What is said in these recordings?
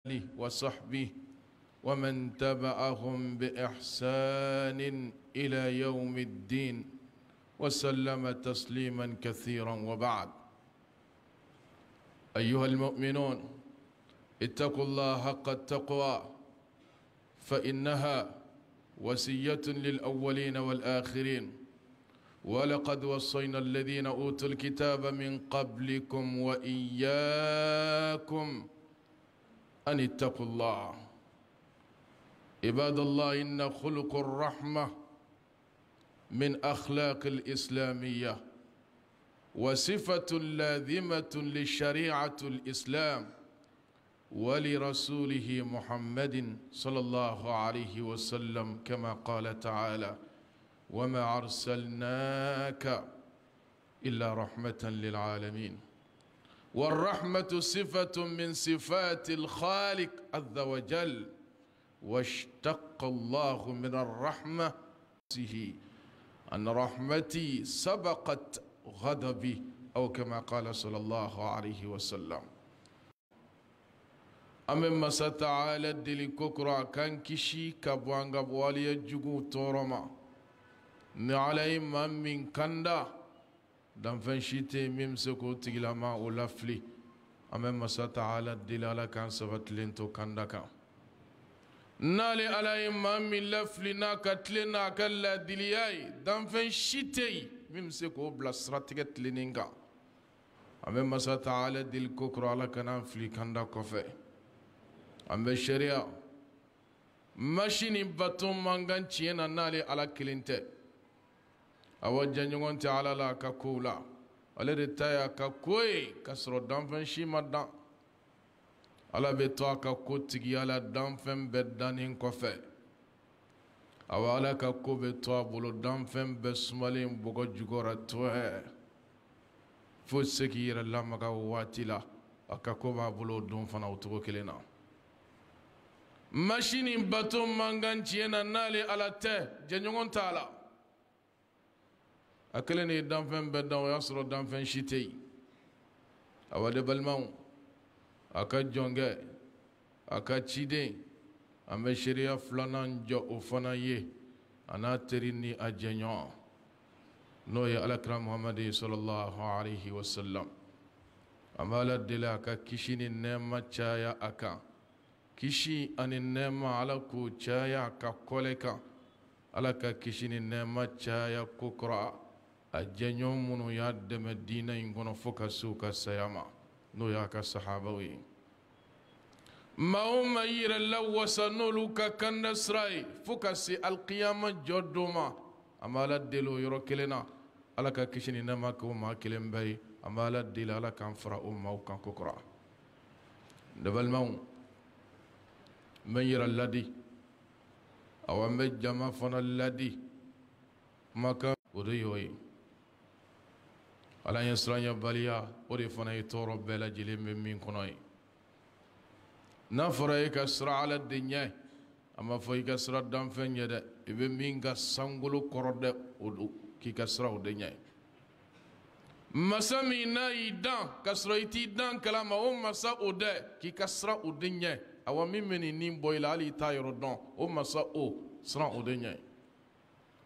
آله وصحبه ومن تبعهم بإحسان إلى يوم الدين وسلم تسليما كثيرا وبعد أيها المؤمنون اتقوا الله حق التقوى فإنها وسية للأولين والآخرين ولقد وصينا الذين أوتوا الكتاب من قبلكم وإياكم أن اتقوا الله عباد الله إن خلق الرحمة من أخلاق الإسلامية وصفة لازمة لشريعة الإسلام ولرسوله محمد صلى الله عليه وسلم كما قال تعالى وما أرسلناك إلا رحمة للعالمين والرحمة صفة من صفات الخالق عز وجل واشتق الله من الرحمة أن رحمتي سبقت غضبي أو كما قال صلى الله عليه وسلم أما ما ستعالى الدل kokura كان كشي ka bɔ an تورما نعلي من tɔɔrɔ ma danfɛn si tɛ min bɛ se k'o tigilama o lafili an bɛ masa ta ala deli ala k'an sabatilen to kan da kan n'ale ala ye maa min lafili n'a ka tile n'a ka laadiliya ye danfɛn si tɛ yen min bɛ se k'o bila siratigɛ tilenni kan an bɛ masa ta ala deli kokɔrɔ ala kan'an fili kanda kɔfɛ an bɛ sariya masi ni bato man kan tiɲɛ na n'ale ala kelen tɛ awa janɲɔgɔn tɛ ala la a ka kow la ale de ta y'a ka koye k'a sɔrɔ danfɛn si ma dan ala bɛ to a ka ko tigiya la danfɛn bɛɛ dannen kɔfɛ awa ala ka ko bɛ to a bolo danfɛn bɛɛ sumalen bɔgɔ jukɔrɔ tɔɛ fo se k'i yɛrɛ lamaga o waati la a ka ko b'a bolo o don fana o cogo kelen na masini bato man kan tiɲɛ na n'ale ala tɛ jɛɲɔgɔn t'a la a kelen de ye danfɛn bɛɛ dan o y'a sɔrɔ danfɛn si tɛ yen awa de balimaw a ka jɔnkɛ a ka ciden an bɛ seereya filanan jɔ o fana ye a n'a teri ni a jɛɲɔgɔn n'o ye alakira muhamadu ye sɔlɔlahu alayhi wa sallam an bɛ ala deli a ka kisi ni nɛɛma caya a kan kisi ani nɛɛma ala k'o caya a ka kɔlɛ kan ala ka kisi ni nɛɛma caya ko kɔrɔ a a jɛɲɔgɔn minnu y'a dɛmɛ diinɛ in kɔnɔ fo ka se u ka saya ma n'o y'a ka sahabaw ye maa o maa yɛrɛ lawasa n'olu ka kanda sira ye fo ka se alikiyama jɔ don ma an bɛ ala deli o yɔrɔ kelen na ala ka kisi ni nɛɛma kɛ o maa kelen bɛɛ ye an bɛ ala deli ala k'an fara o maaw kan kokura ne balimaw n bɛ n yɛrɛ ladi awɔ n bɛ jama fana ladi kumakan o de y'o ye. ala ye siranya baliya o de fana ye tɔɔrɔ bɛɛ lajɛlen bɛ min kɔnɔ ye n'a fɔra e ka sira ala de ɲɛ a ma fɔ i ka sira danfɛn ɲɛ dɛ i bɛ min ka sankolo kɔrɔ dɛ o don k'i ka sira o de ɲɛ masa min n'a y'i dan ka sɔrɔ i t'i dan kalama o masa o dɛ k'i ka sira o de ɲɛ awa min bɛ nin nin bɔ i la hali i t'a yɔrɔ dɔn o masa o siran o de ɲɛ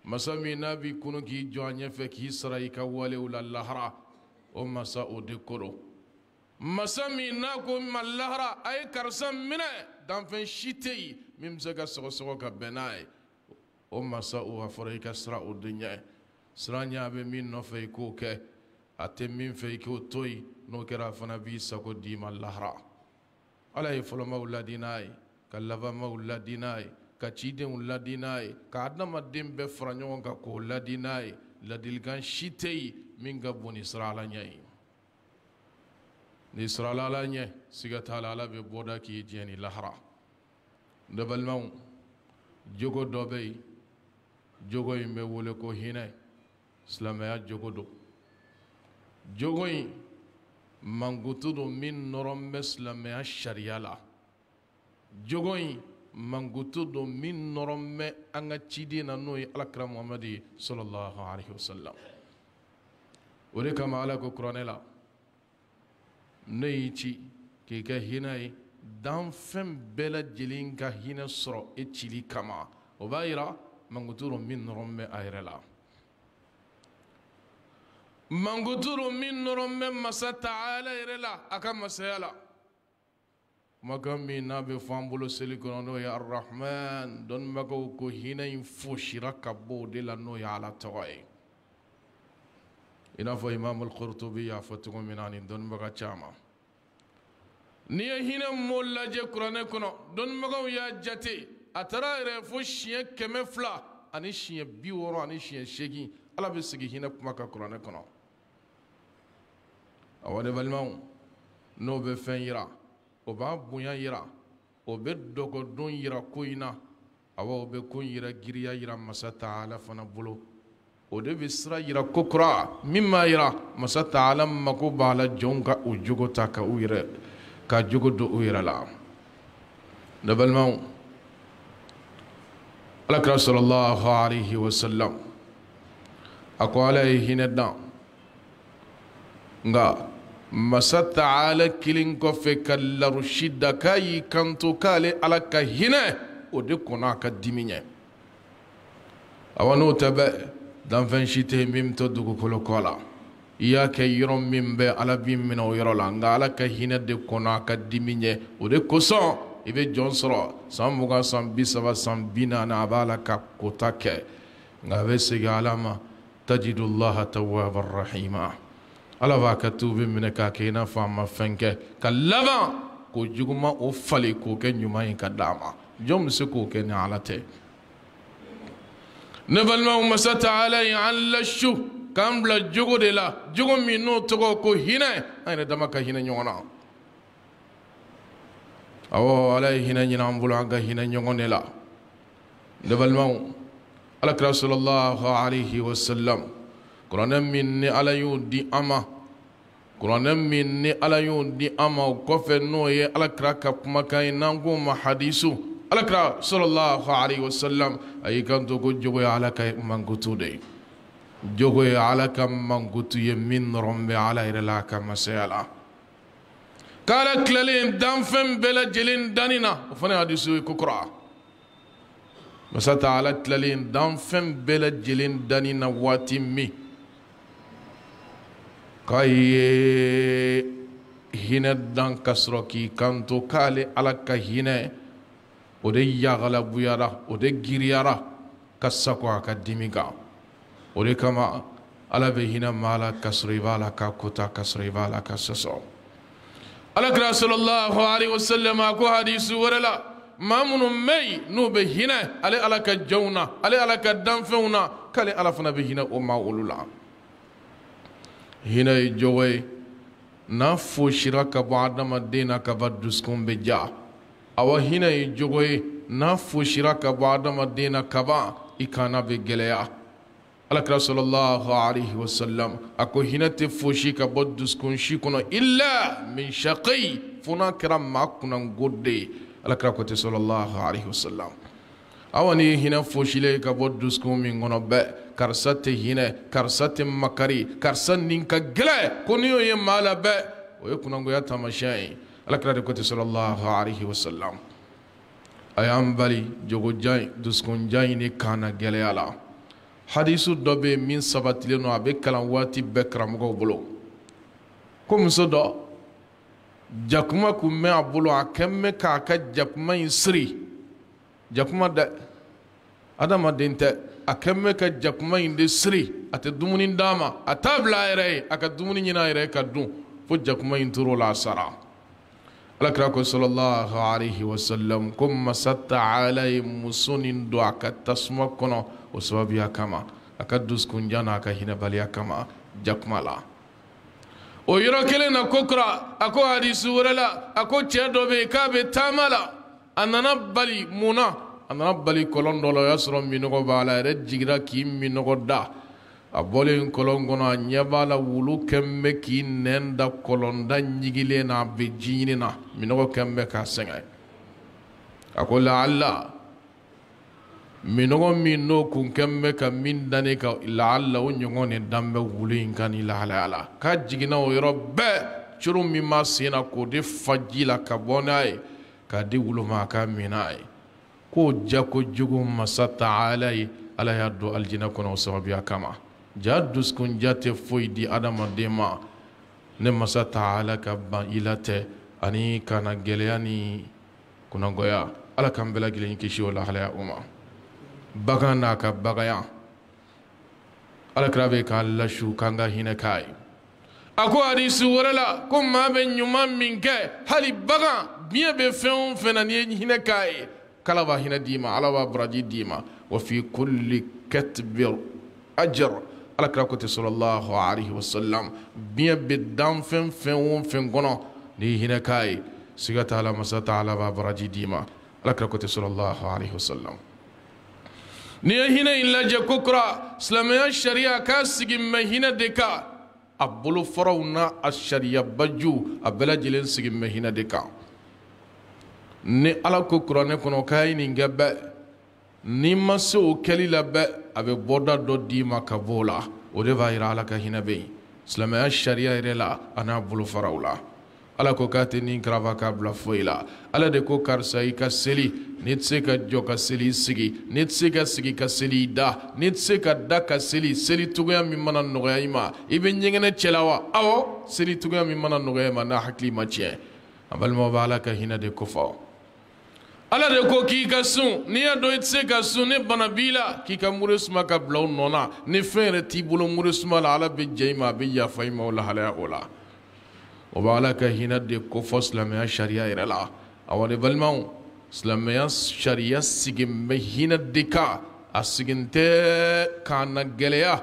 masa min n'a b'i kunu k'i jɔ a ɲɛfɛ k'i sara i ka walew la lahara o masa o de ko don masa min n'a ko ma lahara a ye karisa minɛ danfɛn si tɛ yen min bɛ se ka sɔgɔsɔgɔ ka bɛn n'a ye o masa o a fɔra i ka sira o de ɲɛ sira ɲɛ a bɛ min nɔfɛ i k'o kɛ a tɛ min fɛ i k'o to yen n'o kɛra a fana b'i sago d'i ma lahara ala ye fɔlɔmaw ladi n'a ye ka labanmaw ladi n'a ye ka cidenw ladi n'a ye ka adamaden bɛɛ fara ɲɔgɔn kan k'o ladi n'a ye ladilikan si tɛ yen min ka bon ni sira ala ɲɛ ye ni sira ala ɲɛ siga t'a la ala bɛ bɔda k'i diɲɛ ni lahara ne balimaw jogo dɔ bɛ yen jogo in bɛ wele ko hinɛ silamɛya jogo don jogo in mankutu don min nɔrɔ bɛ silamɛya sariya la jogo in mangotirɗo min noronme an ga ciidina no ye alakira muhamadi salllahu alayhi wa sallam o de kama ala ko kurane la ne yi ci k'i ka hina ye danfɛn bɛɛ lajɛlen ka hinɛ sɔrɔ i cili kama o b'a yira mangotiro min nɔrɔmɛ a yɛrɛ la mangotiro min nɔrɔmɛ masa taala yɛrɛ la a ka masaya la maka min n'a bɛ fɔ an bolo seli kɔnɔ n'o ye ko hina in fosira ka bɔ de la n'o ya ala toy ina fo imam al-qurtubi y'a fatu cogo min na ani dɔnnibaga caman n'i hina molla je lajɛ kuranɛ don mako y'a jati a re a yɛrɛ fo ani shiye bi woro ani shiye shegi ala be sigi hina kuma kan kuranɛ kɔnɔ awɔ n'o be fɛn o b'a bonya yira o bɛ dɔgɔdon yira ko in na awa o bɛ ko in yira giriya yira masa taala fana bolo o de bɛ sira yira ko kura min b'a yira masa taala mako b'a la jɔnw ka o jogo ta ka u yɛrɛ ka jogo do u yɛrɛ la ne balimaw alakira sɔrɔlahu alayhi wa sallam a ko ala ye hinɛ dan ga masa tacaala kelin kɔfɛ ka larusi da k'a y'i kanto k'ale ala ka hinɛ o de kɔnɔ a ka dimi ɲɛ awa n'o tɛ bɛ danfɛn si tɛ min bɛ dugukolo kɔ la i y'a kɛ yɔrɔ min bɛ ala b'i minɛ o yɔrɔ la nka ala ka hinɛ de kɔnɔ a ka dimi ɲɛ o de kosɔn i bɛ jɔn sɔrɔ san mugan san bi saba san bi naani a b'a la ka kota kɛ nka a bɛ segin ala ma tajidullaha tawwaba ala b'a ka tubi minɛ k'a kɛ n'a fɔ a fɛn kɛ ka laban k'o juguma o fali k'o kɛ ɲuman ye ka d'a ma jɔn bɛ se k'o kɛ ni ala tɛ ne balimaw masa taala ye an lasu k'an bila jogo de la jogo min n'o tɔgɔ ko hinɛ an yɛrɛ dama ka hinɛ ɲɔgɔn na awɔ ala ye hinɛ ɲini an bolo an ka hinɛ ɲɔgɔn de la ne balimaw alakira sɔlɔlahu alayhi wa sallam kuranɛ min ni ala y'o di an ma kuranɛ min ni ala y'o di an ma o kɔfɛ n'o ye alakira ka kumakan ye n'an k'o ma hadisu alakira sɔlɔlahu alayhi wa salam a y'i kan to ko jogo ye ala ka mankutu de ye jogo ye ala ka mankutu ye min nɔrɔn bɛ ala yɛrɛ la a ka masaya la k'ale tilalen danfɛn bɛɛ lajɛlen danni na o fana ye hadisu ye kokura masa ta ala tilalen danfɛn bɛɛ lajɛlen danni na waati min kaye hinɛ dan ka sɔrɔ k'i kanto k'ale ala ka hinɛ o de yagalabuyara o de giriyara ka sago a ka dimi kan o de kama ala bɛ hinɛ maa la ka sɔrɔ i b'a la ka kota ka sɔrɔ i b'a la ka sɔsɔ alakira sɔlɔlahu alayhi wa sallam a ko hadisi wɛrɛ la maa minnu bɛ yen n'u bɛ hinɛ ale ala ka jɔnw na ale ala ka danfɛnw na k'ale ala fana bɛ hinɛ o maa olu la. hinɛ ye jogo ye n'a fosira ka bɔ adamaden na ka ba dusukun bɛ ja awa hinɛ ye jogo ye n'a fosira ka bɔ adamaden na ka ban i kana bɛ gɛlɛya alakira sɔlɔlahu alayhi wa sallam a ko hinɛ tɛ fosi ka bɔ dusukun si kɔnɔ illa min shaqi fo n'a kɛra maa kunnango de ye alakira ko ten sɔlɔlahu alayhi wa sallam awa ni hinɛ fosilen ka bɔ dusukun min kɔnɔ bɛɛ karisa tɛ hinɛ makari karsan nin ka gɛlɛ ko ni o ye maa la bɛɛ o ye kunnagoya taamasiya ye alakira de ko te salallahu alaihi wasalam a y'an bali jogojan dusukunjan ɲini kana gɛlɛya la hadisu dɔ min sabatilen nɔ a be kalan waati bɛɛ karamɔgɔw bolo ko muso jakuma kun mɛn a bolo a k'a ka jakuma isri. jakuma dɛ adamaden tɛ a kɛn bɛ ka jakuma in de siri a tɛ dumuni d'a ma a t'a dumuni ɲini a ka dun fo jakuma in la sara alakira ko sɔlɔlahu alayhi wa sallam ko masa taala ye muso nin don a ka tasuma kɔnɔ o sababuya kama a ka ka hinɛbaliya kama jakuma la o yɔrɔ kelen na ko kura a ko hadisi wɛrɛ k'a bɛ taama la bali mun a nana bali kolon dɔ la o y'a sɔrɔ minɔgɔ b'a la yɛrɛ jigira k'i minɔgɔ da a bɔlen kolon kɔnɔ a ɲɛ b'a la wulu kɛnbɛ k'i nɛn da kɔlɔnda ɲigilen na a bɛ ji ɲini na minɔgɔ kɛnbɛ k'a sɛgɛn a ko laala minɔgɔ min n'o kun kɛnbɛ ka min da ne ka laala o ɲɔgɔn de dan bɛ wulu in kan ni lahalaya la k'a jiginna o yɔrɔ bɛɛ coro min b'a sen na k'o de fa ji la ka bɔ n'a ye k'a di wulu ma a ka min n'a ye. ko jako jugu masa ta ala ye ala y'a don alijinɛ kɔnɔ o sababuya kama ja dusukunja tɛ foyi di adamaden ma ne masa ta ala ka ban i la tɛ ani kana gɛlɛya ni kunnagɔya ala k'an bɛɛ lajɛlen kisi o lahalaya o ma bagan n'a ka baganya ala kira bɛ k'an lasu k'an ka hinɛ k'a ye a ko hadisi wɛrɛ la ko maa bɛ ɲuman min kɛ hali bagan biɲɛ bɛ fɛn o fɛn na n'i ye hinɛ k'a ye kalaba hina dima alaba baraji dima wa fi kulli katbir ajr alakira ko te sallallahu alaihi wasallam biɲɛ bɛ dan fɛn fɛn o fɛn kɔnɔ ni hinɛ k'a ye siga t'a la masa t'a la b'a baraji d'i ma alakira ko te sallallahu alaihi wasallam n'i ye hinɛ in lajɛ kokura silamɛya sariya k'a sigi mɛ hinɛ de kan a bolofaraw n'a a sariyabajuw a bɛɛ lajɛlen sigi mɛ hinɛ de kan ni ala ko kuranɛ kɔnɔ k'a ye nin kɛ bɛɛ n'i ma se o kɛli la bɛɛ a bɛ bɔda dɔ d'i ma ka bɔ o la o de b'a yira ala ka hinɛ bɛ yen silamɛya sariya yɛrɛ la a n'a bolofaraw la ala ko k'a tɛ nin karaba k'a bila foyi la ala de ko karisa i ka seli n'i tɛ se ka jɔ ka seli sigi n'i tɛ se ka sigi ka seli i da n'i tɛ se ka da ka seli seli cogoya min mana nɔgɔya i ma i bɛ ɲɛgɛnɛ cɛ wa awɔ seli cogoya min mana nɔgɔya i ma n'a hakili ma tiɲɛ a balimaw b'ala ka hinɛ de ko fɔ ala de ko k'i ka sun n'i y'a dɔn i tɛ se ka sun ni bana b'i la k'i ka mure suma ka bila o nɔ na ni fɛn yɛrɛ t'i bolo mure suma la ala bɛ jɛ i ma a bɛ yafa i ma o lahalaya o la o bɛ ala ka hinɛ de ko fɔ silamɛya sariya yɛrɛ la awa ne balimaw silamɛya sariya sigi bɛ hinɛ de kan a sigin tɛ k'an gɛlɛya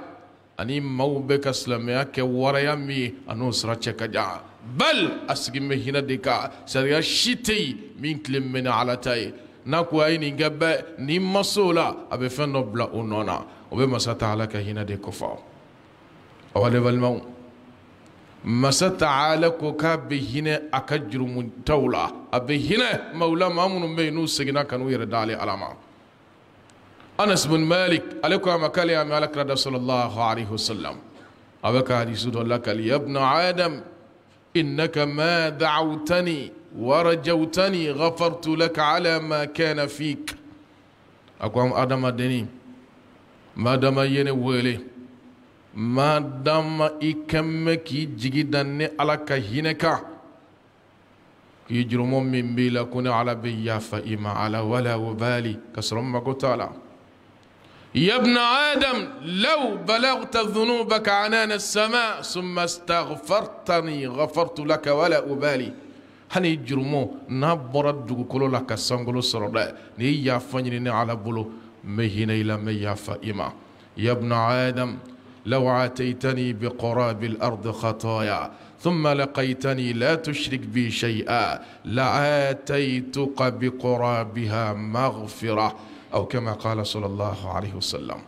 ani maaw bɛ ka silamɛya kɛ waraya min ye a n'o sira cɛ ka jan bal a sigilen bɛ hinɛ de kan sariya si tɛ yen min tilen bɛ na ala ta ye n'a ko a ye nin kɛ bɛɛ n'i ma se o la a bɛ fɛn dɔ bila o nɔ na o bɛ masa taala ka hinɛ de kofɔ awa ne balimaw masa taala ko k'a bɛ hinɛ a ka jurumutaw la a bɛ hinɛ mawula maa minnu bɛ yen n'u seginna ka n'u yɛrɛ d'ale ala ma anas bin malik ale ko a ma k'ale y'a mɛn alakira da sɔlɔ alaihi wa sallam a bɛ ka hadisu dɔ lakali ya buna adam إنك ما دعوتني ورجوتني غفرت لك على ما كان فيك أقوام أدم ادني ما دام يني ويلي ما دام إكمك جيدان على كهينك كي جرمون من بيلا كون على بيا فإما على ولا وبالي كسر ما تعالى يا ابن آدم لو بلغت ذنوبك عنان السماء ثم استغفرتني غفرت لك ولا أبالي هل يجرمو نبرة دوكولو لك سنقل سرداء نيا فنجرين على بلو مهين إلى ميا فإما يا ابن آدم لو عاتيتني بقراب الأرض خطايا ثم لقيتني لا تشرك بي شيئا لعاتيتك بقرابها مغفره أو كما قال صلى الله عليه وسلم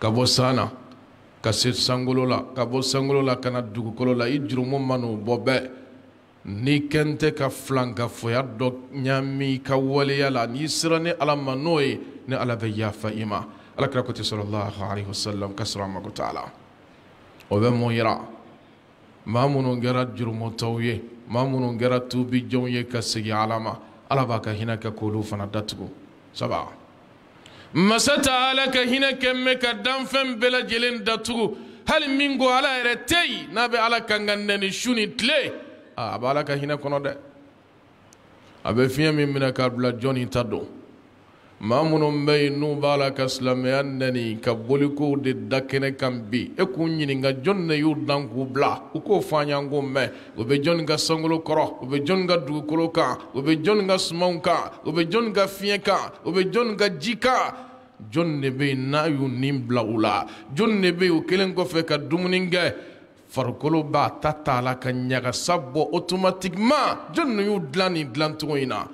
كبو سانا كسير سنغلولا كبو سنغلولا كنا دوكو كلولا إجرو ممانو بوبا ني كنت كفلان كفويا دو نيامي كواليا لا نيسراني على منوي ني على بيا فإما على كراكوتي صلى الله عليه وسلم كسر عمكو تعالى وذا مويرا ما منو جرى جرو متوية ما منو جرى توبي جوية كسي علامة على باكا هناك كولو داتكو saba masa taala ka hinɛ kɛ n bɛ ka danfɛn bɛɛ lajɛlen datugu hali min ko ala yɛrɛ tɛ yen n'a bɛ ala kan ka nɛni su ni tile a bɛ ala ka hinɛ kɔnɔ dɛ a bɛ fiɲɛ min minɛ k'a bila jɔnni ta don maa minnu bɛ yen n'u b'a la ka silamɛya nɛni ka bolikow de da kɛnɛ kan bi e k'u ɲininka jɔnni de y'u dan k'u bila u k'o fɔ an y'an ko mɛn o bɛ jɔnni ka sankolo kɔrɔ o bɛ jɔnni ka dugukolo kan o bɛ jɔnni ka sumanw kan o bɛ jɔnni ka fiɲɛ kan o bɛ jɔnni ka ji kan jɔnni de bɛ yen n'a y'u nin bila u la jɔnni de bɛ yen o kɛlen kɔfɛ ka dumuni kɛ farikolo b'a ta t'a la ka ɲagasa bɔ automatiquement jɔnni de y'u dilan nin dilancogo in na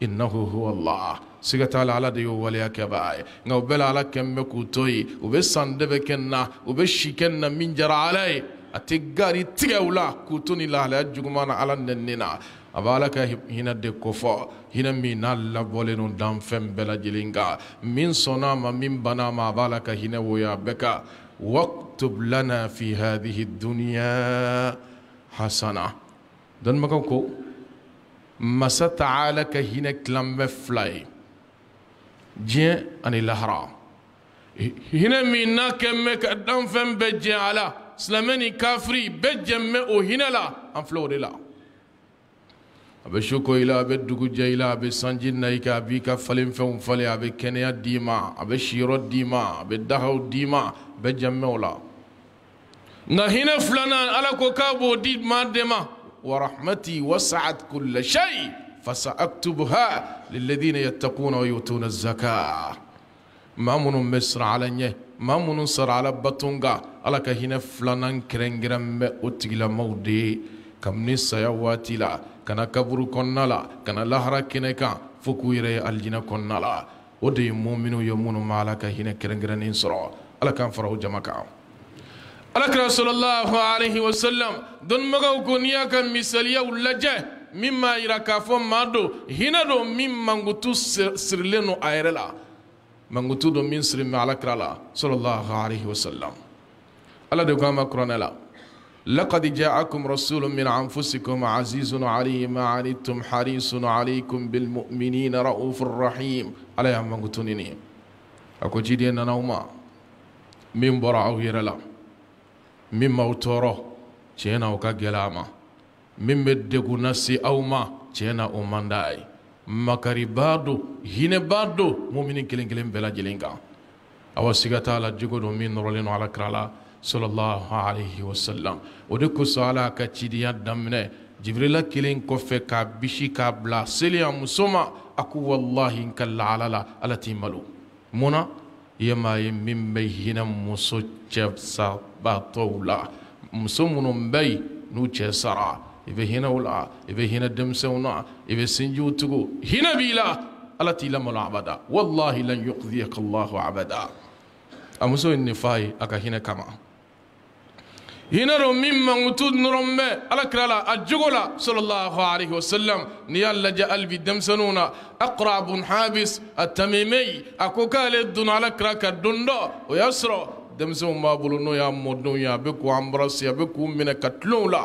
innahu huwa allah siga t'a la ala de y'o waleyakɛba ye nka o bɛɛ la ala kɛn bɛ k'u to yen u bɛ san dɛbɛ kɛ n na u bɛ si kɛ n na min jara ala ye a tɛ gari tigɛ u la k'u to nin lahalaya juguman na ala nɛni na a bɛ ala ka hinɛ de kofɔ hinɛ min n'a labɔlen don dan bɛɛ lajɛlen kan min sɔnna a ma min banna a ma a b'a ka hinɛ woyo a bɛɛ kan واكتب لنا في هذه الدنيا حسنة دون مكوكو مسا تعالى كهينك لمبة فلاي جين أني لهرا هنا منا كمك أدام فم بجين على سلمني كافري بجين مئو هنا لا أم فلوري لا a bɛ soko i la a bɛ dugu jɛ i la a bɛ sanji na i kan a b'i ka falenfɛnw falen a bɛ kɛnɛya d'i ma a bɛ siyɔrɔ d'i ma a bɛ dagaw d'i ma a bɛ jɛmɛ o la nka hinɛ filanan ala ko k'a b'o di maa de ma warahmati wasaat kulla shay فسأكتبها للذين يتقون ويؤتون الزكاة ما من مصر على نيه من سر على بطنغا على كهنا فلانان كرنجرم أتجلا مودي كم نسيا واتلا كنا كبر كنلا كنا لهرا كنكا فكويرة الجنا كنلا ودي مؤمن يمون على كهنا كرنجرن إنسرا على كان فرو جماكا على كرسول الله عليه وسلم دون مغو كنيا كان مثاليا ولجه min m'a yira k'a fɔ maa don hinɛ don min mankutu sirilen don a yɛrɛ la mankutu don min siri bɛ ala kira la sallallahu alaihi wa sallam ala de ko an ma kuranɛ la لقد جاءكم رسول من أنفسكم عزيز عليه ما عنتم حريص عليكم بالمؤمنين رؤوف رحيم عليها من قتنيني أكو جيدي أننا من برا غير لا من موتورو جينا وكا جلاما min bɛ degun lase aw ma tiɲɛ na o man d'a ye makariba don hinɛba don mumini kelen kelen bɛɛ lajɛlen kan aw siga t'a la jogo don min nɔrɔlen don ala kira la sɔlɔlahu alayhi wa sallam o de kosɔn ala ka cidiya daminɛ jibirila kelen kɔfɛ k'a bisi k'a bila seliya muso ma a ko walahi n ka lahala la ala t'i malo mun na i ye maa ye min bɛ hinɛ muso cɛ sabatɔw la muso minnu bɛ yen n'u cɛ sara يبي هنا ولا يبي هنا دمسة ونا يبي سنجو تقو هنا بيلا التي لم العبدا والله لن يقضيك الله عبدا أمسو النفاي أكا هنا كما هنا رمين مغتود نرم على كرالا الجغلا صلى الله عليه وسلم نيال لجا البي دمسنونا أقرع بن حابس التميمي أكوكا لدن على كراك الدندو ويسرو دمسون ما بلونو يا مدنو يا بكو عمرس يا بكو من كتلون لا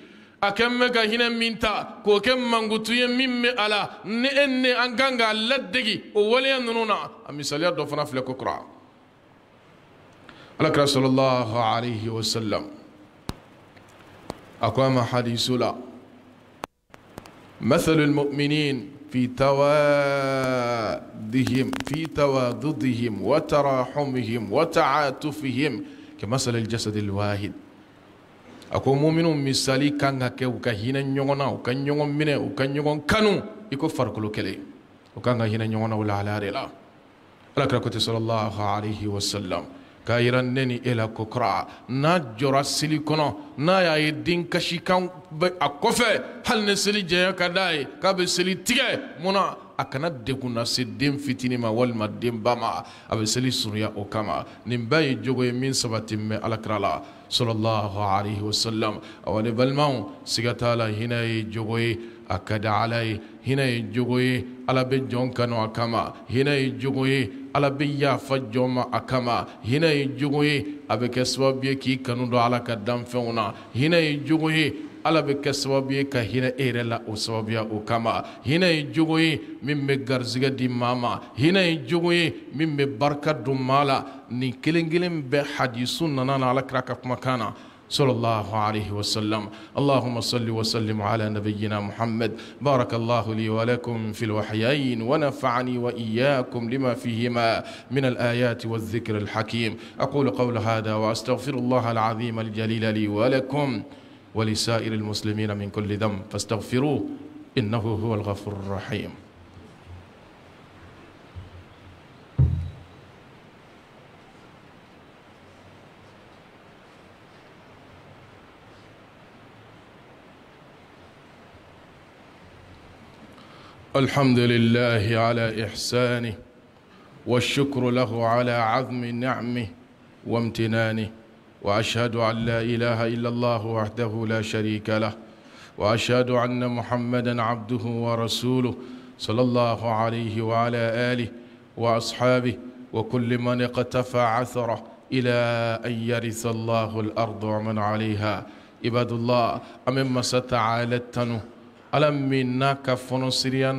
akemme ga hina minta ko ken mangutu min mimme ala ne enne ne an kan laddegi o waleya nunu na a misaliya dɔ fana filɛ ko kura alakira sallallahu alaihi wasallam a ko a ma hadisu la مثل المؤمنين في توادهم في تواضدهم وتراحمهم وتعاطفهم كمثل الجسد الواحد a ko muminu misali kan ka kɛ u ka hinɛ ɲɔgɔn na u ka ɲɔgɔn minɛ u ka ɲɔgɔn kanu i ko farikolo kɛlɛ u kan ka hinɛ ɲɔgɔn na o lahalaya de la ala kira kote salallahu alaihi wasalam k'a yira ne ni e la ko kura n'a jɔra seli kɔnɔ n'a y'a ye den kasi kan bɛ a kɔfɛ hali ni seli jɛya ka d'a ye k'a bɛ seli tigɛ mun na a kana degun lase den fitinin ma walima denba ma a bɛ seli surunya o kama nin bɛɛ ye jogo ye min sabati mɛ alakira la sallallahu alaihi wasallam awa ne balimaw siga la hinɛ jogo ye a ka di jogo ye ala bɛ kanu akama kama hinɛ ye jogo ye ala bɛ yafa jɔn ma jogo ye a bɛ kɛ k'i kanu don ala ka danfɛnw na jogo ye ala bɛ kɛ sababu ye ka hinɛ e yɛrɛ la o sababuya o kama hinɛ ye jogo ye min bɛ garizigɛ di maa ma hinɛ ye jogo ye min bɛ barika don maa la nin kelen kelen bɛɛ hadisu nana na alakira ka kumakan na صلى الله عليه وسلم اللهم صل وسلم على نبينا محمد بارك الله لي ولكم في الوحيين ونفعني وإياكم لما فيهما من الآيات والذكر الحكيم أقول قول هذا وأستغفر الله العظيم الجليل لي ولكم ولسائر المسلمين من كل ذنب فاستغفروه إنه هو الغفور الرحيم الحمد لله على إحسانه والشكر له على عظم نعمه وامتنانه واشهد ان لا اله الا الله وحده لا شريك له واشهد ان محمدا عبده ورسوله صلى الله عليه وعلى اله واصحابه وكل من اقتفى عثره الى ان يرث الله الارض ومن عليها عباد الله امم ستعالتنو الم min n'a ka fɔnɔsiriya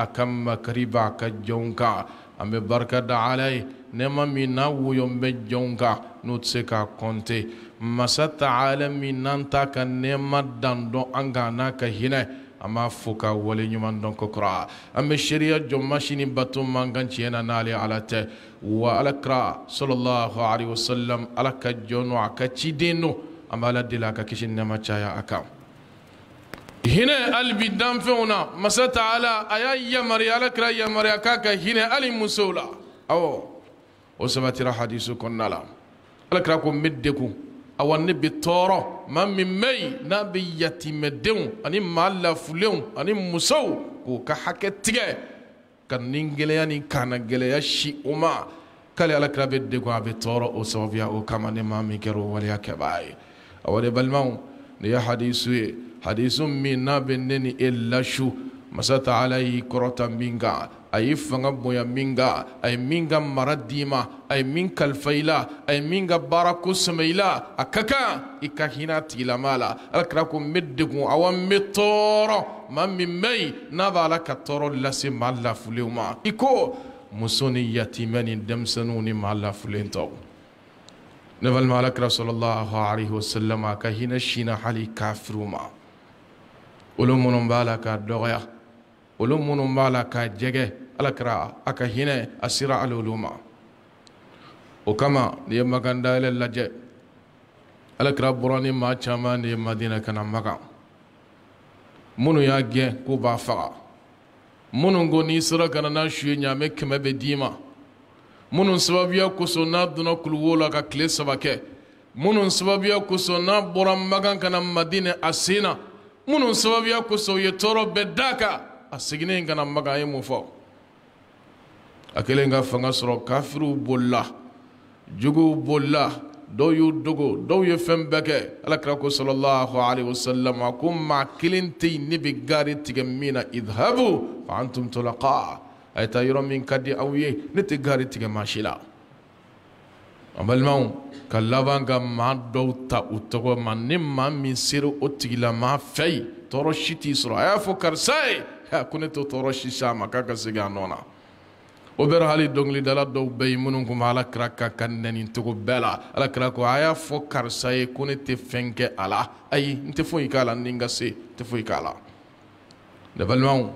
اكم ka ɲumanya ام بركه ka nɛma min n'a woyon bɛ jɔnw kan n'o tɛ se k'a kɔnte masa taala min n'an t'a ka nɛma dan dɔn an kan n'a ka hinɛ an b'a fo k'a waleɲuman dɔn kokura an bɛ seereya jɔnma bato man kan tiɲɛ na n'ale ala tɛ wa ala kira sɔlɔlahu alayhi wa sallam ala ka jɔn don a ka ciden don an bɛ ala deli a ka kisi nɛma caya a kan. hinɛ hali bi danfɛnw na masa taala a y'a yamaruya ala kira yamaruya k'a ka hinɛ hali musow la awɔ. o sabatira hadisu kɔnɔna la alakira ko n bɛ degun awa ne bɛ tɔɔrɔ maa min mɛyi n'a bɛ yatimɛdenw ani maa lafulenw ani musow k'o ka hakɛ tigɛ ka nin gɛlɛya ni kana gɛlɛya si o ma k'ale alakira bɛ degun a bɛ tɔɔrɔ o sababuya o kama ne maa min kɛra o waleya kɛbaga ye awa ne balimaw nin ye hadisu ye hadisu min n'a bɛ ne ni e lasu masa taala y'i kɔrɔta min kan a y'i fanga bonya min kan a ye min ka mara d'i ma a ye min kalifa i la a ye min ka baara ko sɛmɛ i la a ka kan i ka hinɛ a tigilama la alakira ko n bɛ degun awɔ n bɛ tɔɔrɔ maa min bɛ yen n'a b'a la ka tɔɔrɔ lase maa lafulenw ma i ko muso ni yatimɛ ni denmisɛnninw ni maa lafulen tɔw ne balima alakira sɔlɔlɔhu alayhi wa sallam a ka hinɛ sina hali kafiriw ma olu minnu b'a la k'a dɔgɔya olu minnu b'a la k'a jɛgɛ ala a ka hinɛ a sira ma o kama n'i ye makan dayɛlɛ lajɛ ala bɔra ni maa caman de ye madina kana makan minnu y'a gɛn k'u b'a faga minnu ko n'i sera ka na n'a su ye ɲaamɛ kɛmɛ bɛ d'i ma minnu sababuya kosɔn n'a donna kuluwo la ka tile saba kɛ minnu sababuya kosɔn n'a bɔra makan kana madina a sen na minnu sababuya kosɔn u ye tɔɔrɔ bɛɛ d'a kan a seginnen makan a ye mun fɔ a kɛlen ka fanga sɔrɔ kafiriw bolila juguw bolila dɔw y'u dogo dɔw ye fɛn bɛɛ kɛ alakira ko sɔlɔlahu alayhi wa sallam a ko maa kelen tɛ yen ne bɛ gaari tigɛ min na idhabu fa an tun tola ka a ye taa yɔrɔ min ka di aw ye ne tɛ gaari tigɛ maa si la an balimaw ka laban ka maa dɔw ta u tɔgɔ ma ni maa min sera o tigilamaa fɛ yen tɔɔrɔ si t'i sɔrɔ a y'a fɔ karisa ye ko ne t'o tɔɔrɔ si s'a ma k'a ka segin a nɔ na. oberhalidongli dala dɔw bɛ yen minnu tun alakira ka ka nɛnicogo bɛɛ la alakira ko a y'a fɔ karisa ye ko ne tɛ fɛn kɛ a la ayi n tɛ foyi k'a la ni n ka se n tɛ foyi k'a la ne balimaw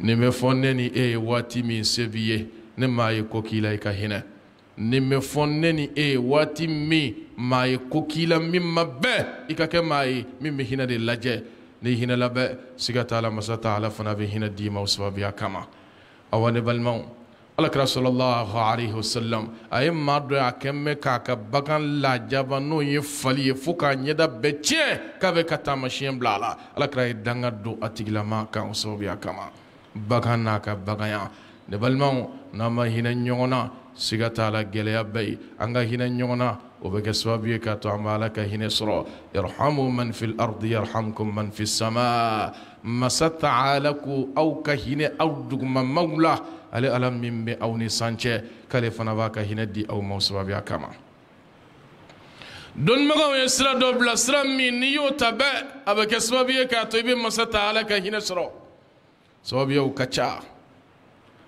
nin bɛ fɔ ne ni e ye waati min se b'i ye ne maa ye ko k'i la i ka hinɛ nin bɛ fɔ ne ni e ye waati min maa ye ko k'i la min ma bɛɛ i ka kɛ maa ye min bɛ hinɛ de lajɛ ni hinɛ labɛn siga t'a la masa t'a la fana bɛ hinɛ d'i ma o sababuya kama. أوانب الموت alakira sɔlɔlɔhu alayhi wa sallam a ye maa dɔ ye a kɛ mɛ k'a ka bagan lajaba n'o ye fali ye fo k'a ɲɛda bɛɛ tiɲɛ k'a bɛ ka taamasiyɛn bila a la alakira ye danga don a tigilama kan o sababuya kama bagan n'a ka baganya ne balimaw n'an ma hinɛ ɲɔgɔn na siga t'a la gɛlɛya bɛ yen an ka hinɛ ɲɔgɔn na o bɛ kɛ sababu ye k'a to an bɛ ala ka hinɛ sɔrɔ yarhamu man fil ardi yarhamkum man fis samaa. masa ta ala ko aw ka hinɛ aw dugumamaw la ale ala min bɛ aw ni san cɛ k'ale fana b'a ka hinɛ di aw ma sababuya kama dɔnnibagaw ye sira dɔ bila sira min n'i y'o ta bɛɛ a bɛ kɛ sababu ye k'a to i bɛ masa ta ala ka hinɛ sɔrɔ sababuyaw ka ca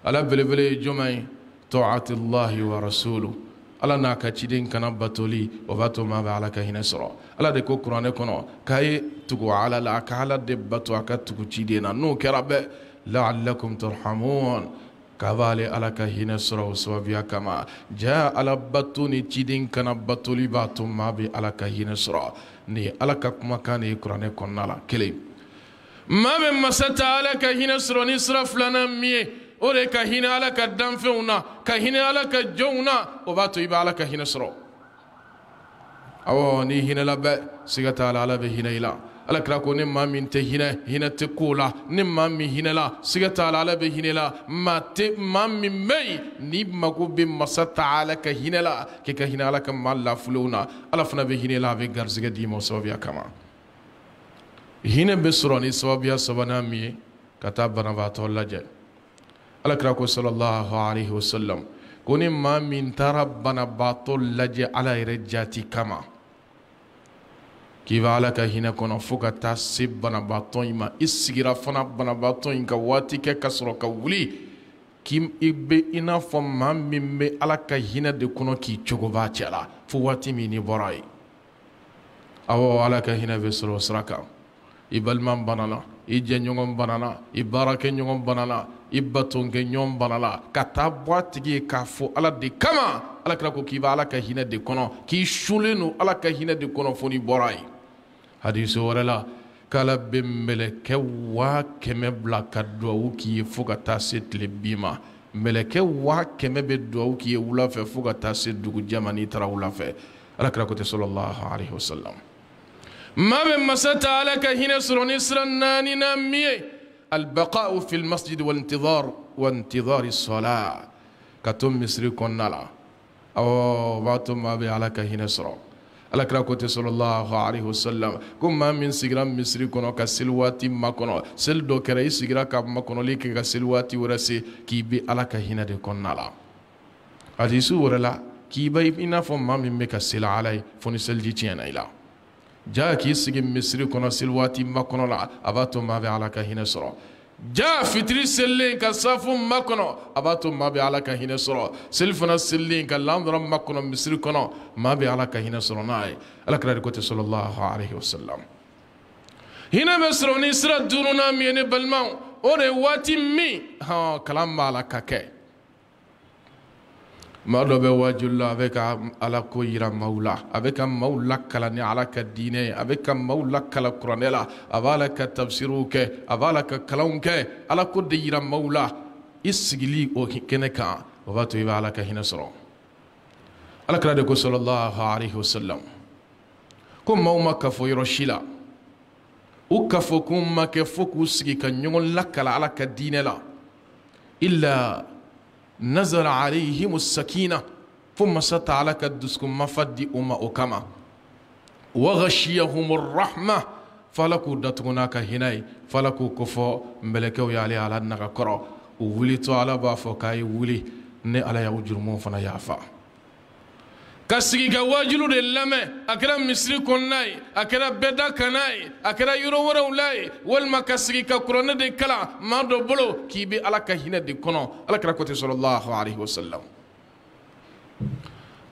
ala belebele ye jɔn ye tɔɔcatilahi wa rasuluhu ala n'a ka ciden kana batoli o b'a to maa bɛ ala ka hinɛ sɔrɔ ala de ko kuranɛ kɔnɔ k'a ye tugu ala la a ka ala de bato a ka tugu ciden na n'o kɛra bɛ laalakum turhamun k'a b'ale ala ka hinɛ sɔrɔ o sababuya kama ja ala bato ni ciden kana batoli b'a to maa bɛ ala ka hinɛ sɔrɔ ni ala ka kumakan de ye kuranɛ kɔnɔna la kelen maa bɛ masa ta ala ka hinɛ sɔrɔ ni sira filanan min ye ore ka hinɛ ala ka danfɛnw na ka hinɛ ala ka jɔnw na o b'a to i ala ka hinɛ sɔrɔ awɔ n'i hinɛla bɛɛ siga t'a la ala be hinɛ i la ala kira ko ni maa min tɛ hinɛ hinɛ tɛ k'o la ni maa min hinɛla siga t'a la ala be hinɛ la maa tɛ maa min bɛ yen n'i mago bɛ masa ta ala ka hinɛ la k'i ka hinɛ ala ka ma lafilenw na ala fana be hinɛ la a bɛ garisɛgɛ d'i ma o sababuya kama hinɛ be sɔrɔ ni sababuya sabanan min ye ka taa banabaatɔ lajɛ alakira ko sallallahu alaihi wasallam ko ni maa min taara banabaatɔ lajɛ ala yɛrɛ jaati kama k'i bɛ ala ka hinɛ kɔnɔ fo ka taa se banabaatɔ in ma i sigira fana banabaatɔ in ka waati kɛ ka sɔrɔ ka wuli k'i i bɛ i n'a fɔ maa min bɛ ala ka hinɛ de kɔnɔ k'i cogo b'a cɛ la fo waati min n'i bɔra ye awɔ ala ka hinɛ bɛ sɔrɔ o sira kan i balima banana i jɛɲɔgɔn banana i baarakɛɲɔgɔn banana i batonkɛ ɲɔn banala ka taa bɔ a tigi ye k'a fɔ ala de kama ala kira ko k'i b' ala ka hinɛ de kɔnɔ k'i sulen don ala ka hinɛ de kɔnɔ fo n'i bɔra ye hadiso wɛrɛ la k'ala bɛ mɛlɛkɛ waa kɛmɛ bila ka duwawu k'i ye fo ka taa se tile bi ma mɛlɛkɛ waa kɛmɛ bɛ duwawu k'i ye wula fɛ ka taa se dugu jama n'i tara wula fɛ ala kira ko ten alaihi alayhi ma sallam bɛ masa ta ala ka hinɛ sɔrɔ ni sira na min ye البقاء في المسجد والانتظار وانتظار الصلاة كتم مصري كنا لا أو باتم أبي على كهين سرع على كراكوت صلى الله عليه وسلم كما من سجرا مصري كنا كسلواتي ما كنا سل دو كري سجرا كاب ما كنا ليك كسلواتي ورسي كيبي على كهين دي كنا لا حديث ورلا كي إنا فما من مكسل علي فنسل دي تيانا jaa k'i sigi misiri kɔnɔ seliwaati makɔnɔ la a b'a to maa bɛ ala ka hinɛ sɔrɔ jaa fitiri selilen ka safo makɔnɔ a b'a to maa bɛ ala ka hinɛ sɔrɔ seli fana selilen ka landɔrɔ makɔnɔ misiri kɔnɔ maa bɛ ala ka hinɛ sɔrɔ n'a ye alakira de ko ten sɔlɔlahu alayhi wa sallam hinɛ bɛ sɔrɔ ni sira duurunan min ye ne balimaw o de ye waati min hɔn kalan b'a la ka kɛ. maa dɔ bɛ waju la a bɛ ka ala ko yira maaw la a bɛ ka maaw lakalan ni ala ka diinɛ ye a bɛ ka maaw lakalan kuranɛ la a b'a la ka tafsiriw kɛ a b'a la ka kalanw kɛ ala ko de yira maaw la i sigili o kɛnɛ kan o b'a to i bɛ ala ka hinɛ sɔrɔ ala kɛra de ko sɔlɔlahu alayhi wa sallam ko maaw ma kafo yɔrɔ si la u kafokun ma kɛ fo k'u sigi ka ɲɔgɔn lakalan ala ka diinɛ la illa نزل عليهم السكينة ثم سطع لك الدسكم مفدي أم أكما وغشيهم الرحمة فلكو دتوناك هناي فلكو كفو ملكو يالي على النغا كرو ولي تعالى بافو كاي وولي ني على يوجر فنا كاسكي كواجلو للما أكرا مصري كوناي أكرا بدا كناي أكرا يورو ورا ولاي والما كاسكي كورونا دي كلا ما دوبلو كي بي على كهينة دي على كرا كوتي صلى الله عليه وسلم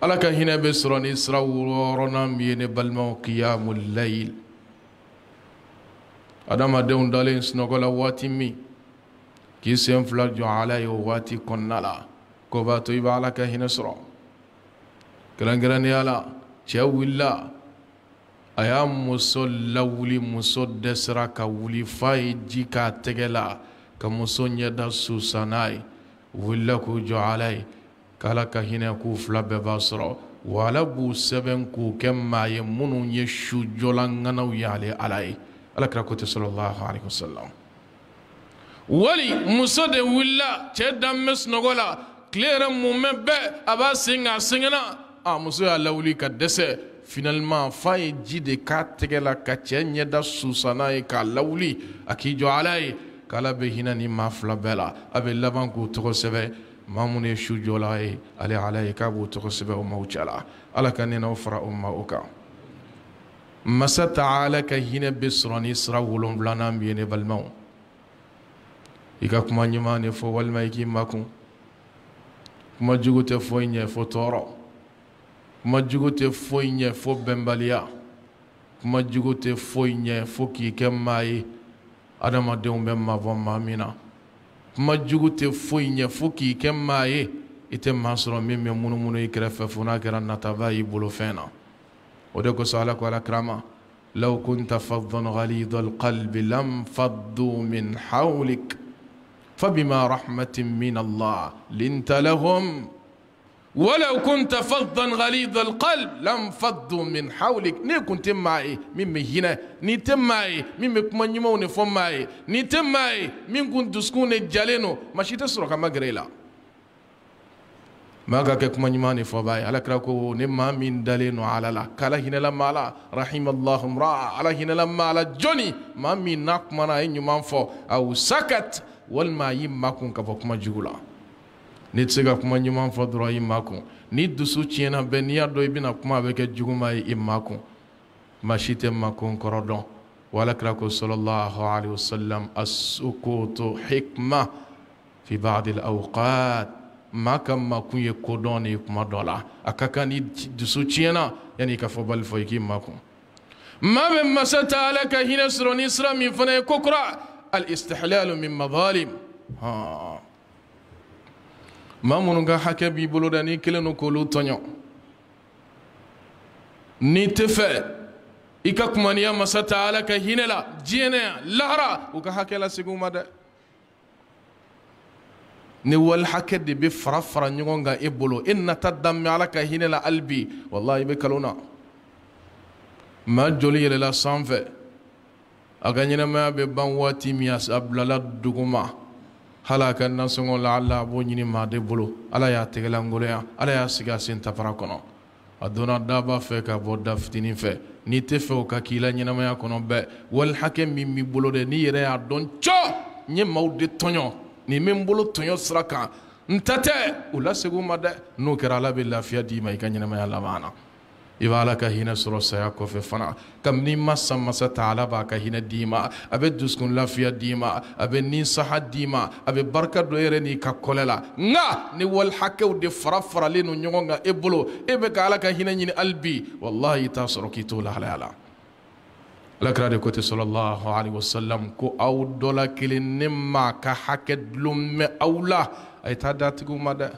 على كهينة بسرون إسراو ورنا مين بالمو قيام الليل أدام دون دالين سنوغلا واتي مي كي سينفلا جو علي واتي كونالا كوباتو يبا على كهينة سرون kɛrɛnkɛrɛnnenya cɛ wulila a y'a muso lawuli muso dɛsɛra ka wuli f'a ye ji k'a tɛgɛ la ka muso ɲɛda susa n'a ye u wulila k'u jɔ ala ye k'ala ka hinɛ k'u fila bɛɛ b'a sɔrɔ wa ala b'u sɛbɛn k'u kɛ maa ye minnu ye sujɔlaŋanaw ye ale ala ye ala kira ko ten sɔlɔlahu alayhi wa sallam wali muso de wulila cɛ dan bɛ sunɔgɔ la tile yɛrɛ mun bɛ bɛɛ a b'a sen k'a sɛgɛnna a muso y'a lawuli finalement f'a ye ji de k'a tɛgɛ la ka cɛ ɲɛda susa n'a ye k'a lawuli k'ala hinɛ ni mafla fila bɛɛ la a laban k'u tɔgɔ ye ala ye k'a b'u tɔgɔ masata o ala ka ninaw fara o ma o kan masa taala ka hinɛ sɔrɔ ni sira i kuma ɲuman fɔ walima i e k'i kuma jugu tɛ foyi ɲɛ fo bɛnbaliya kuma jugu tɛ foyi ɲɛ fo k'i kɛ maa ye adamadenw bɛ mabɔ maa min fo k'i kɛ maa ye i tɛ maa sɔrɔ min bɛ munumunu y'i bolo fɛn na o de kosɔn لو كنت فظا غليظ القلب لانفضوا من حولك فبما رحمة من الله لنت لهم ولو كنت فظا غليظ القلب لم فضوا من حولك ني كنت معي من مهنا ني تمعي من مكمنيمون فماي ني تمعي من كنت سكون جالينو ماشي تسرق ما غريلا ما كك كمنيماني فباي على كراكو نما من دالينو على لا كلا هنا لما على رحم الله امرا على هنا لما على جوني ما من ناك منا ينمان فو او سكت والما يمكن كفكم جولا ne tɛ se ka kuma ɲuman fɔ dɔrɔn i ma kun ni dusu tiɲɛna bɛɛ n'i y'a dɔn i bɛna kuma a bɛ kɛ juguma ye i ma kun maa si tɛ makun kɔrɔ dɔn wa ala kira ko sɔlɔlahu alayhi wa sallam asukoto hikima fi baadil awqaat maa ka makun ye kodɔn de ye kuma dɔ la a ka kan ni dusu tiɲɛna yanni i ka fɔ bali fɔ i k'i makun maa bɛ masa ta ala ka hinɛ sɔrɔ ni sira min fana ye kokura al istihlalu min mazalim hɔn. maa minnu ka hakɛ b'i bolo dɛ n'i kelen don k'olu tɔɲɔ n'i tɛ fɛ i ka kumaniya masa ta ala ka hinɛ la diɲɛ na yan lahara u ka hakɛ lasegin u ma dɛ ni wali hakɛ de bɛ fara fara ɲɔgɔn kan e bolo e nata daminɛ ala ka hinɛ la hali bi walahi i bɛ kalo na maa joli yɛlɛla sanfɛ a ka ɲɛnɛmaya bɛ ban waati min a bilala duguma hala ka nansɔngɔ la ala b'o ɲini maade bolo ala y'a tɛgɛlankoloya ala y'a sigi a sen tapara kɔnɔ a donna daba fɛ ka bɔ da fitinin fɛ n'i tɛ fɛ o ka k'i la ɲɛnamaya kɔnɔ bɛɛ wali hakɛ min b'i bolo dɛ n'i yɛrɛ y'a dɔn cɔ n ye maaw de tɔɲɔ nin bɛ bolo tɔɲɔ sira kan n ta tɛ u ma dɛ n'o kɛra ala be lafiya d'i ma i ka ɲɛnamaya laban na ibala ka hinɛ sɔrɔ saya kɔfɛ fana kabini ma samasa taala b'a ka hinɛ d'i ma a bɛ dusukun lafiya d'i ma a bɛ ninsaha d'i ma a bɛ barika dɔ yɛrɛ n'i ka kɔlɛ la nka ni wali hakɛw de fara faralen no ɲɔgɔn kan e bolo e bɛ ka ala ka hinɛ ɲini hali bi walahi i t'a sɔrɔ k'i t'o lahalaya la alakira de ko ten sɔlɔlahu alayhi wa salam ko aw dɔ la kelen ne ma ka hakɛ dulon mɛ aw la a ye taa datigiw ma dɛ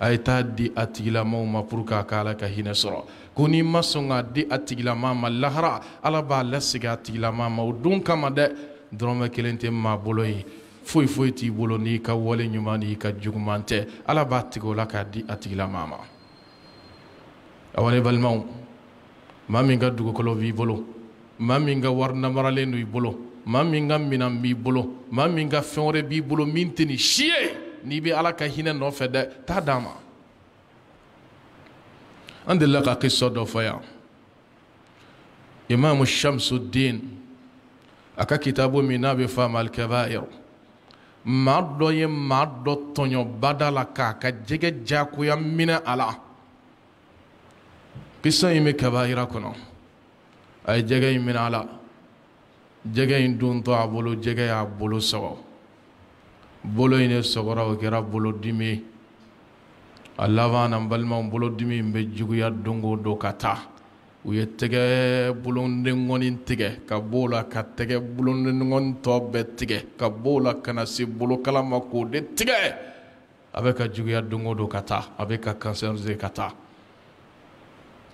a ye taa di a tigilamaw ma pour k'a ka ala ka hinɛ sɔrɔ ko n'i ma sɔn k'a di a tigilama ma lahara ala b'a lasegi a tigilama ma o don kama dɛ dɔrɔmɛ kelen tɛ maa bolo ye foyi foyi t'i bolo n'i ka wale ɲuman n'i ka juguman tɛ ala b'a tigi o la k'a di a tigilama ma awa ne balimaw maa min ka dugukolo b'i bolo maa min ka wari namaralen don i bolo maa min ka minan b'i bolo maa min ka fɛn wɛrɛ b'i bolo min tɛ nin si ye n'i bɛ ala ka hinɛ nɔfɛ dɛ t'a d'a ma an delila ka kisɔ dɔ fɔ yan imamu shamsuddin a ka kitabu min n'a bɛ fɔ a ma alkabair maa dɔ ye maa dɔ tɔɲɔ bada la k'a ka jɛgɛ diyagoya minɛ a la kisɔ in bɛ kabaira kɔnɔ a ye jɛgɛ in minɛ a la jɛgɛ in dontɔ a bolo jɛgɛ y'a bolo sɔgɔ bolo in de sɔgɔra o kɛra bolodimi dimi a laban na n balimaw bolodimi in bɛ juguya don o don ka taa u ye tɛgɛ bolonden ŋɔni tigɛ ka b'o la ka tɛgɛ bolonden ŋɔni tɔ bɛɛ tigɛ ka b'o la ka na se bolokala ma k'o de tigɛ a bɛ ka juguya don o don ka taa a bɛ ka kansɛrize ka taa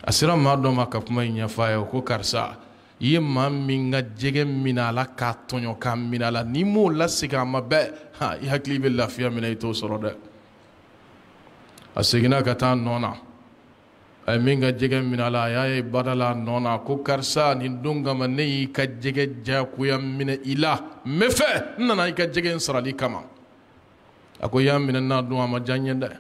a sera maa dɔ ma ka kuma in ɲɛfɔ a ye ko karisa i ye maa min ka jɛgɛ minɛ a la k'a tɔɲɔ k'a minɛ a la n'i m'o lasegin a ma bɛɛ ha i hakili bɛ lafiya min i t'o sɔrɔ dɛ a seginna ka taa nɔ na a ye min ka jɛgɛ minɛ a la a y'a ye bada la a nɔ na ko karisa nin don kama ne y'i ka jɛgɛ diyagoya minɛ i la n bɛ fɛ n nana i ka jɛgɛ in sarali kama a ko i y'a minɛ n'a don a ma diya n ye dɛ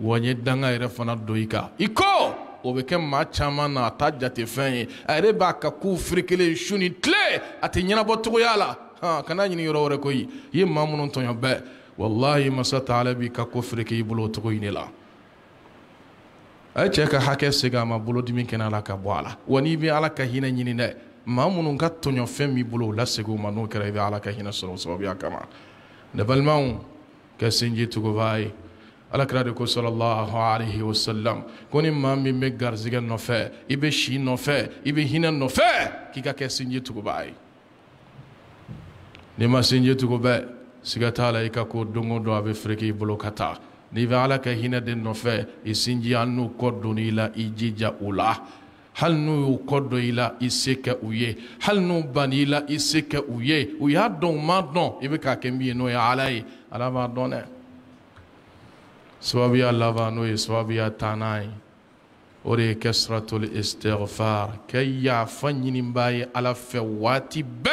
wa n ye danga yɛrɛ fana don i kan i ko o bɛ kɛ maa caman na a t'a jate fɛn ye a yɛrɛ b'a ka kow ferekelen su ni tile a tɛ ɲɛnabɔ togoya la hɔn kana ɲini yɔrɔ wɛrɛ koyi i ye maa minnu tɔɲɔ bɛɛ walahi masa taala b'i ka ko fereke i bolo o cogo in de la a ye cɛ ka hakɛ segin a ma bolodimi kɛnɛ la ka bɔ a la wa n'i bɛ ala ka hinɛ ɲini dɛ maa minnu ka tɔɲɔfɛn b'i bolo u lasegin u ma n'o kɛra i bɛ ala ka hinɛ sɔrɔ o sababuya kama ne balimaw ka sinji tuguba ye alakira de ko sɔlɔlahu alayhi wa sallam ko ni maa min bɛ garizigɛ nɔfɛ i bɛ si nɔfɛ i bɛ hinɛ nɔfɛ k'i ka kɛ sinji tuguba ye n'i ma sinji tuguba siga t'a la i ka ko don o don a bɛ fereke i bolo ka taa n'i bɛ ala ka hinɛ de nɔfɛ i sinji hali n'u kɔ don i la i jija o la hali n'u y'u kɔ i la i se kɛ u ye hali n'u banna i la i se kɛ u ye u y'a dɔn u ma dɔn i bɛ k'a kɛ min ye n'o ye ala ye ala b'a dɔn dɛ. سوابيا لافانوي سوابيا تاناي وري كسرة الاستغفار كي يعفني نباي على فواتي ب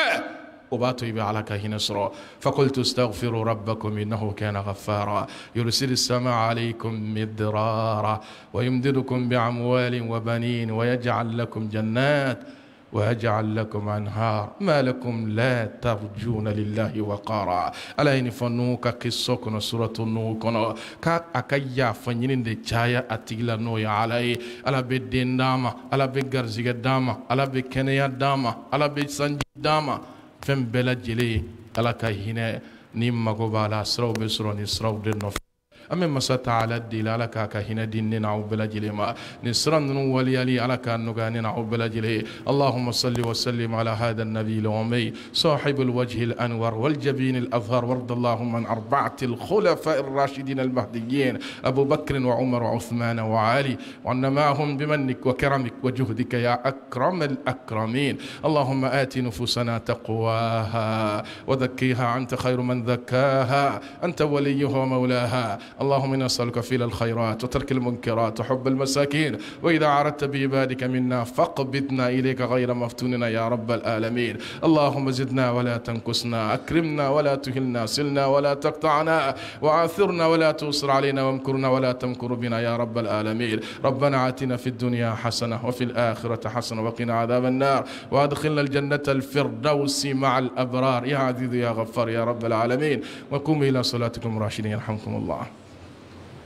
وباتوا يبي على كهين سرا فقلت استغفروا ربكم إنه كان غفارا يرسل السماء عليكم مدرارا ويمددكم بأموال وبنين ويجعل لكم جنات وأجعل لكم أنهار ما لكم لا ترجون لله وقارا ألا إن فنوك قصوك سورة نوك كا أكايا فنين دي چايا أتيلا نويا علي ألا بدين داما ألا بغرزيك داما ألا بكنيا داما ألا بسنجي داما فن بلا جلي ألا كا هنا نيم مقوبالا سرو بسرو نسرو دي نوف أمي مسات على الدل على كاكا هنا دين نعو بلجل ما نسرن وليالي على كان نغان نعو بلجل اللهم صل وسلم على هذا النبي الأمي صاحب الوجه الأنور والجبين الأظهر وارض اللهم عن أربعة الخلفاء الراشدين المهديين أبو بكر وعمر وعثمان وعلي وعنا معهم بمنك وكرمك وجهدك يا أكرم الأكرمين اللهم آت نفوسنا تقواها وذكيها أنت خير من ذكاها أنت وليها ومولاها اللهم إنا نسألك فيل الخيرات وترك المنكرات وحب المساكين وإذا عرضت بعبادك منا فاقبضنا إليك غير مفتوننا يا رب العالمين اللهم زدنا ولا تنقصنا أكرمنا ولا تهلنا سلنا ولا تقطعنا وعثرنا ولا تؤسر علينا وامكرنا ولا تمكر بنا يا رب العالمين ربنا آتنا في الدنيا حسنة وفي الآخرة حسنة وقنا عذاب النار وادخلنا الجنة الفردوس مع الأبرار يا عزيز يا غفار يا رب العالمين وقوموا إلى صلاتكم راشدين يرحمكم الله